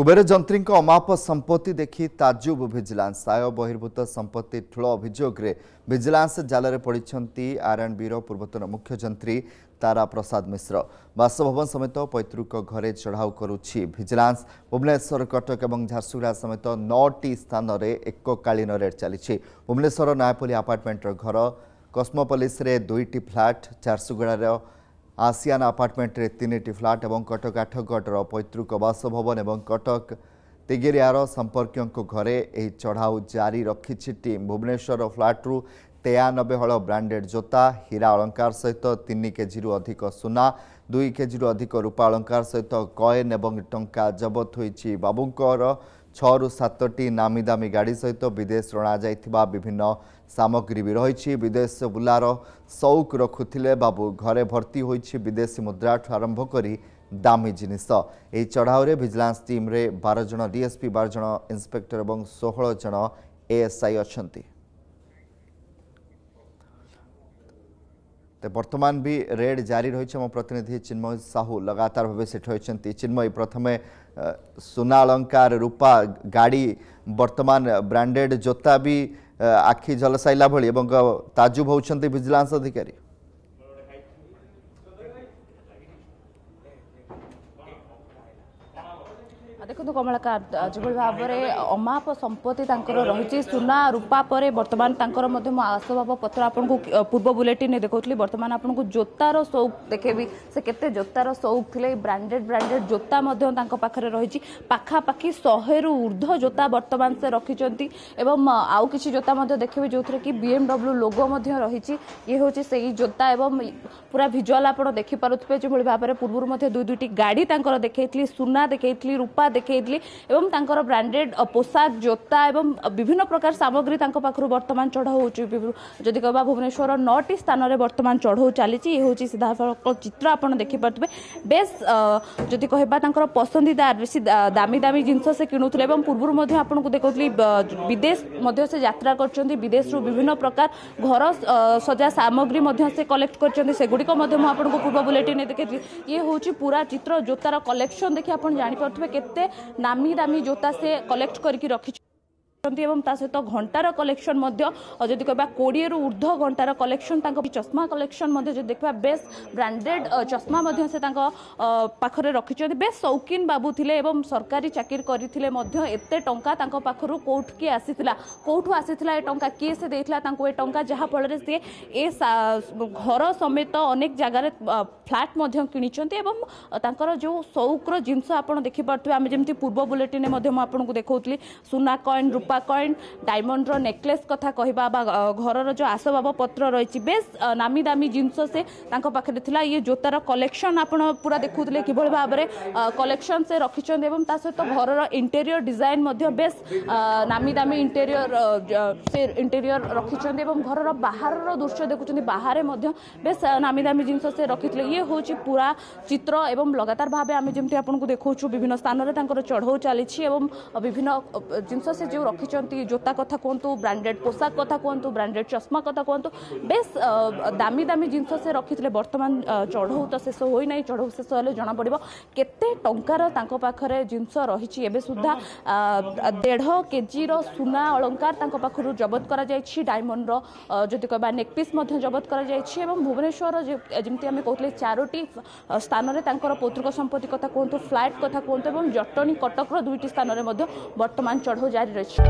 କୁବେରଯନ୍ତ୍ରୀଙ୍କ ଅମାପ ସମ୍ପତ୍ତି ଦେଖି ତାଜୁବ ଭିଜିଲାନ୍ସ ଆୟ ବହିର୍ଭୂତ ସମ୍ପତ୍ତି ଠୁଳ ଅଭିଯୋଗରେ ଭିଜିଲାନ୍ସ ଜାଲରେ ପଡ଼ିଛନ୍ତି ଆର୍ଏଣ୍ଡବିର ପୂର୍ବତନ ମୁଖ୍ୟ ଯନ୍ତ୍ରୀ ତାରା ପ୍ରସାଦ ମିଶ୍ର ବାସଭବନ ସମେତ ପୈତୃକ ଘରେ ଚଢ଼ାଉ କରୁଛି ଭିଜିଲାନ୍ସ ଭୁବନେଶ୍ୱର କଟକ ଏବଂ ଝାରସୁଗୁଡ଼ା ସମେତ ନଅଟି ସ୍ଥାନରେ ଏକକାଳୀନ ରେଡ୍ ଚାଲିଛି ଭୁବନେଶ୍ୱର ନୟାପଲ୍ଲୀ ଆପାର୍ଟମେଣ୍ଟର ଘର କସ୍ମୋପଲିସରେ ଦୁଇଟି ଫ୍ଲାଟ୍ ଝାରସୁଗୁଡ଼ାର ଆସିଆନ୍ ଆପାର୍ଟମେଣ୍ଟରେ ତିନିଟି ଫ୍ଲାଟ୍ ଏବଂ କଟକ ଆଠଗଡ଼ର ପୈତୃକ ବାସଭବନ ଏବଂ କଟକ ତିଗିରିଆର ସମ୍ପର୍କୀୟଙ୍କ ଘରେ ଏହି ଚଢ଼ାଉ ଜାରି ରଖିଛି ଟିମ୍ ଭୁବନେଶ୍ୱରର ଫ୍ଲାଟ୍ରୁ ତେୟାନବେ ହଳ ବ୍ରାଣ୍ଡେଡ୍ ଜୋତା ହୀରା ଅଳଙ୍କାର ସହିତ ତିନି କେଜିରୁ ଅଧିକ ସୁନା ଦୁଇ କେଜିରୁ ଅଧିକ ରୂପା ଅଳଙ୍କାର ସହିତ କଏନ୍ ଏବଂ ଟଙ୍କା ଜବତ ହୋଇଛି ବାବୁଙ୍କର ছু সাতটি নামি দামি গাড়ি সহিত বিদেশ অণাযাই বিভিন্ন সামগ্রী বি রয়েছে বিদেশ বুলার সৌক রখুলে বাবু ঘরে ভর্তি হয়েছে বিদেশী মুদ্রা আরম্ভ করে দামি জিনিস এই চড়াওরে ভিজিলান্স টিম্রে বার জন ডিএসপি বার জন ইন্সপেক্টর এবং ষোহল জন এএসআই অনেক तो बर्तमान भी रेड जारी रही आम प्रतिनिधि चिन्मय साहू लगातार भाव से चिन्मय प्रथम सुना अलंकार रूपा गाड़ी बर्तमान ब्रांडेड जोता भी आखि झलसाइला भाई ताजुब होती भिजिलांस अधिकारी ଦେଖନ୍ତୁ କମଳାକାନ୍ତ ଯେଭଳି ଭାବରେ ଅମାପ ସମ୍ପତ୍ତି ତାଙ୍କର ରହିଛି ସୁନା ରୂପା ପରେ ବର୍ତ୍ତମାନ ତାଙ୍କର ମଧ୍ୟ ମୁଁ ଆସବାବ ପତ୍ର ଆପଣଙ୍କୁ ପୂର୍ବ ବୁଲେଟିନ୍ରେ ଦେଖାଉଥିଲି ବର୍ତ୍ତମାନ ଆପଣଙ୍କୁ ଜୋତାର ସଉକ ଦେଖେଇବି ସେ କେତେ ଜୋତାର ସଉକ ଥିଲେ ବ୍ରାଣ୍ଡେଡ୍ ବ୍ରାଣ୍ଡେଡ୍ ଜୋତା ମଧ୍ୟ ତାଙ୍କ ପାଖରେ ରହିଛି ପାଖାପାଖି ଶହେରୁ ଉର୍ଦ୍ଧ୍ୱ ଜୋତା ବର୍ତ୍ତମାନ ସେ ରଖିଛନ୍ତି ଏବଂ ଆଉ କିଛି ଜୋତା ମଧ୍ୟ ଦେଖିବେ ଯେଉଁଥିରେ କି ବିଏମ୍ଡବ୍ଲ୍ୟୁ ଲୋଗୋ ମଧ୍ୟ ରହିଛି ଇଏ ହେଉଛି ସେଇ ଜୋତା ଏବଂ ପୁରା ଭିଜୁଆଲ୍ ଆପଣ ଦେଖିପାରୁଥିବେ ଯେଭଳି ଭାବରେ ପୂର୍ବରୁ ମଧ୍ୟ ଦୁଇ ଦୁଇଟି ଗାଡ଼ି ତାଙ୍କର ଦେଖେଇଥିଲି ସୁନା ଦେଖେଇଥିଲି ରୂପା ଦେଖ ଦେଖାଇଥିଲେ ଏବଂ ତାଙ୍କର ବ୍ରାଣ୍ଡେଡ୍ ପୋଷାକ ଜୋତା ଏବଂ ବିଭିନ୍ନ ପ୍ରକାର ସାମଗ୍ରୀ ତାଙ୍କ ପାଖରୁ ବର୍ତ୍ତମାନ ଚଢ଼ଉ ହେଉଛି ଯଦି କହିବା ଭୁବନେଶ୍ୱର ନଅଟି ସ୍ଥାନରେ ବର୍ତ୍ତମାନ ଚଢ଼ଉ ଚାଲିଛି ଏ ହେଉଛି ସିଧାସଳଖ ଚିତ୍ର ଆପଣ ଦେଖିପାରୁଥିବେ ବେଶ୍ ଯଦି କହିବା ତାଙ୍କର ପସନ୍ଦିଦା ବେଶୀ ଦାମୀ ଦାମୀ ଜିନିଷ ସେ କିଣୁଥିଲେ ଏବଂ ପୂର୍ବରୁ ମଧ୍ୟ ଆପଣଙ୍କୁ ଦେଖାଉଥିଲି ବିଦେଶ ମଧ୍ୟ ସେ ଯାତ୍ରା କରିଛନ୍ତି ବିଦେଶରୁ ବିଭିନ୍ନ ପ୍ରକାର ଘର ସଜା ସାମଗ୍ରୀ ମଧ୍ୟ ସେ କଲେକ୍ଟ କରିଛନ୍ତି ସେଗୁଡ଼ିକ ମଧ୍ୟ ମୁଁ ଆପଣଙ୍କୁ ପୂର୍ବ ବୁଲେଟିନ୍ରେ ଦେଖାଇଥିଲି ଇଏ ହେଉଛି ପୁରା ଚିତ୍ର ଜୋତାର କଲେକ୍ସନ୍ ଦେଖି ଆପଣ ଜାଣିପାରୁଥିବେ କେତେ ସମସ୍ତେ ନାମୀ ଦାମୀ ଜୋତା ସେ କଲେକ୍ଟ କରିକି ରଖିଛନ୍ତି এবং তা সହିତ ঘণ্টার কলেকশন মধ্য যদি কহবা কোড়িয়ের ঊর্ধ্ব ঘণ্টার কলেকশন তাঙ্ক চশমা কলেকশন মধ্যে যদি দেখবা বেশ ব্রান্ডেড চশমা মধ্যে সে তাঙ্ক পাখরে রখিছন্তি বেশ শৌকিন বাবু থিলে এবং সরকারি চাকরি করিলে মধ্য এতে টঙ্কা তাঙ্ক পাখরু কোউঠ কি আসিছিলা কোউঠু আসিছিলা এ টঙ্কা কিয়ে সে দেইছিলা তাঙ্কু এ টঙ্কা যাহা ফলরে সে এ ঘর সমেত অনেক জায়গায় ফ্ল্যাট মধ্য কিনিছন্তি এবং তাঙ্কর যে সৌকর জিনিস আপনার দেখিপারুথিবে আমি যেমতি পূর্ব বুলেটিনে মধ্য মু আপনাকে দেখাউতলি সোনা কয়েন রূপ କଏନ୍ ଡାଇମଣ୍ଡର ନେକଲେସ୍ କଥା କହିବା ବା ଘରର ଯେଉଁ ଆସବାବପତ୍ର ରହିଛି ବେଶ୍ ନାମୀ ଦାମୀ ଜିନିଷ ସେ ତାଙ୍କ ପାଖରେ ଥିଲା ଇଏ ଜୋତାର କଲେକ୍ସନ୍ ଆପଣ ପୁରା ଦେଖୁଥିଲେ କିଭଳି ଭାବରେ କଲେକ୍ସନ୍ ସେ ରଖିଛନ୍ତି ଏବଂ ତା ସହିତ ଘରର ଇଣ୍ଟେରିୟର ଡିଜାଇନ୍ ମଧ୍ୟ ବେଶ୍ ନାମୀ ଦାମୀ ଇଣ୍ଟେରିୟର ସେ ଇଣ୍ଟେରିୟର ରଖିଛନ୍ତି ଏବଂ ଘରର ବାହାରର ଦୃଶ୍ୟ ଦେଖୁଛନ୍ତି ବାହାରେ ମଧ୍ୟ ବେଶ୍ ନାମୀ ଦାମୀ ଜିନିଷ ସେ ରଖିଥିଲେ ଇଏ ହେଉଛି ପୁରା ଚିତ୍ର ଏବଂ ଲଗାତାର ଭାବେ ଆମେ ଯେମିତି ଆପଣଙ୍କୁ ଦେଖାଉଛୁ ବିଭିନ୍ନ ସ୍ଥାନରେ ତାଙ୍କର ଚଢ଼ଉ ଚାଲିଛି ଏବଂ ବିଭିନ୍ନ ଜିନିଷ ସେ ଯେଉଁ ରଖି ରଖିଛନ୍ତି ଜୋତା କଥା କୁହନ୍ତୁ ବ୍ରାଣ୍ଡେଡ୍ ପୋଷାକ କଥା କୁହନ୍ତୁ ବ୍ରାଣ୍ଡେଡ୍ ଚଷମା କଥା କୁହନ୍ତୁ ବେଶ୍ ଦାମୀ ଦାମୀ ଜିନିଷ ସେ ରଖିଥିଲେ ବର୍ତ୍ତମାନ ଚଢ଼ଉ ତ ଶେଷ ହୋଇନାହିଁ ଚଢ଼ଉ ଶେଷ ହେଲେ ଜଣାପଡ଼ିବ କେତେ ଟଙ୍କାର ତାଙ୍କ ପାଖରେ ଜିନିଷ ରହିଛି ଏବେ ସୁଦ୍ଧା ଦେଢ଼ କେଜିର ସୁନା ଅଳଙ୍କାର ତାଙ୍କ ପାଖରୁ ଜବତ କରାଯାଇଛି ଡାଇମଣ୍ଡର ଯଦି କହିବା ନେକ୍ପିସ୍ ମଧ୍ୟ ଜବତ କରାଯାଇଛି ଏବଂ ଭୁବନେଶ୍ୱର ଯେମିତି ଆମେ କହୁଥିଲେ ଚାରୋଟି ସ୍ଥାନରେ ତାଙ୍କର ପୌତୃକ ସମ୍ପତ୍ତି କଥା କୁହନ୍ତୁ ଫ୍ଲାଟ୍ କଥା କୁହନ୍ତୁ ଏବଂ ଜଟଣୀ କଟକର ଦୁଇଟି ସ୍ଥାନରେ ମଧ୍ୟ ବର୍ତ୍ତମାନ ଚଢ଼ଉ ଜାରି ରହିଛି